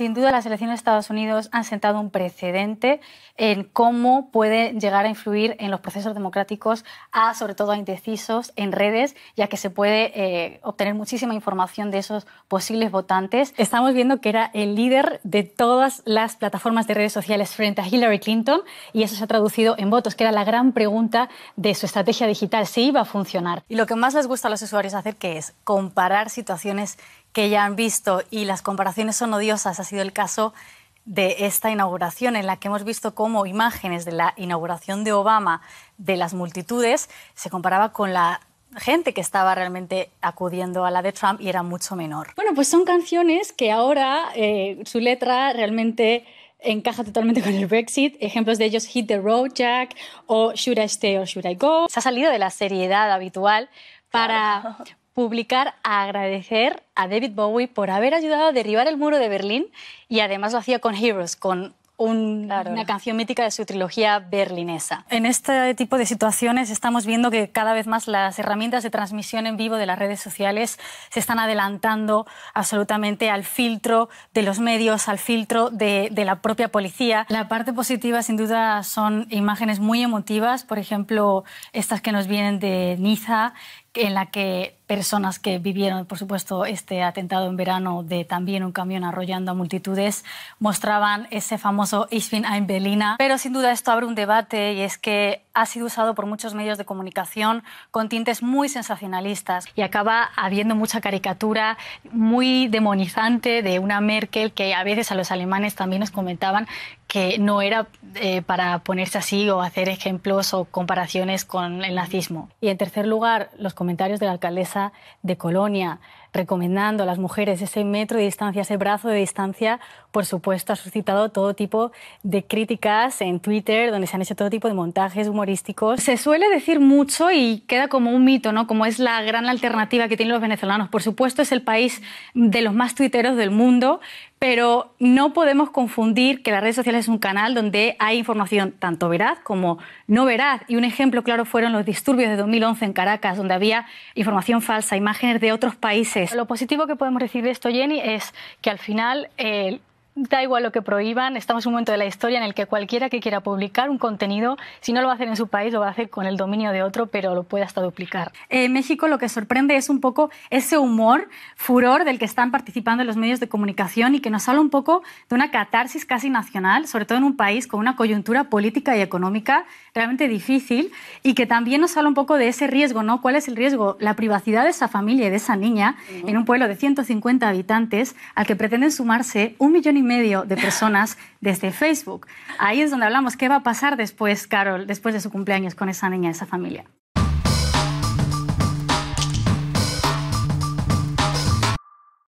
Sin duda, las elecciones de Estados Unidos han sentado un precedente en cómo puede llegar a influir en los procesos democráticos, a, sobre todo a indecisos en redes, ya que se puede eh, obtener muchísima información de esos posibles votantes. Estamos viendo que era el líder de todas las plataformas de redes sociales frente a Hillary Clinton y eso se ha traducido en votos, que era la gran pregunta de su estrategia digital, si iba a funcionar. Y lo que más les gusta a los usuarios hacer, que es comparar situaciones que ya han visto y las comparaciones son odiosas. Ha sido el caso de esta inauguración en la que hemos visto cómo imágenes de la inauguración de Obama, de las multitudes, se comparaba con la gente que estaba realmente acudiendo a la de Trump y era mucho menor. Bueno, pues son canciones que ahora eh, su letra realmente encaja totalmente con el Brexit. Ejemplos de ellos Hit the Road Jack o Should I Stay or Should I Go. Se ha salido de la seriedad habitual para, publicar a agradecer a David Bowie por haber ayudado a derribar el muro de Berlín y además lo hacía con Heroes, con una canción mítica de su trilogía berlinesa. En este tipo de situaciones estamos viendo que cada vez más las herramientas de transmisión en vivo de las redes sociales se están adelantando absolutamente al filtro de los medios, al filtro de la propia policía. La parte positiva, sin duda, son imágenes muy emotivas, por ejemplo, estas que nos vienen de Niza, en la que personas que vivieron, por supuesto, este atentado en verano de también un camión arrollando a multitudes, mostraban ese famoso Ich bin ein Berliner. Pero sin duda esto abre un debate y es que ha sido usado por muchos medios de comunicación con tintes muy sensacionalistas y acaba habiendo mucha caricatura muy demonizante de una Merkel que a veces a los alemanes también nos comentaban que no era eh, para ponerse así o hacer ejemplos o comparaciones con el nazismo. Y en tercer lugar, los comentarios de la alcaldesa de Colonia, recomendando a las mujeres ese metro de distancia, ese brazo de distancia, por supuesto, ha suscitado todo tipo de críticas en Twitter, donde se han hecho todo tipo de montajes humorísticos. Se suele decir mucho y queda como un mito, ¿no? Como es la gran alternativa que tienen los venezolanos. Por supuesto, es el país de los más tuiteros del mundo, pero no podemos confundir que las redes sociales es un canal donde hay información tanto veraz como no veraz. Y un ejemplo claro fueron los disturbios de 2011 en Caracas, donde había información falsa, imágenes de otros países. Lo positivo que podemos decir de esto, Jenny, es que al final el eh, Da igual lo que prohíban, estamos en un momento de la historia en el que cualquiera que quiera publicar un contenido, si no lo va a hacer en su país, lo va a hacer con el dominio de otro, pero lo puede hasta duplicar. En eh, México lo que sorprende es un poco ese humor, furor del que están participando los medios de comunicación y que nos habla un poco de una catarsis casi nacional, sobre todo en un país con una coyuntura política y económica realmente difícil y que también nos habla un poco de ese riesgo, ¿no? ¿Cuál es el riesgo? La privacidad de esa familia y de esa niña en un pueblo de 150 habitantes al que pretenden sumarse un millón y medio de personas desde Facebook. Ahí es donde hablamos qué va a pasar después, Carol, después de su cumpleaños con esa niña, esa familia.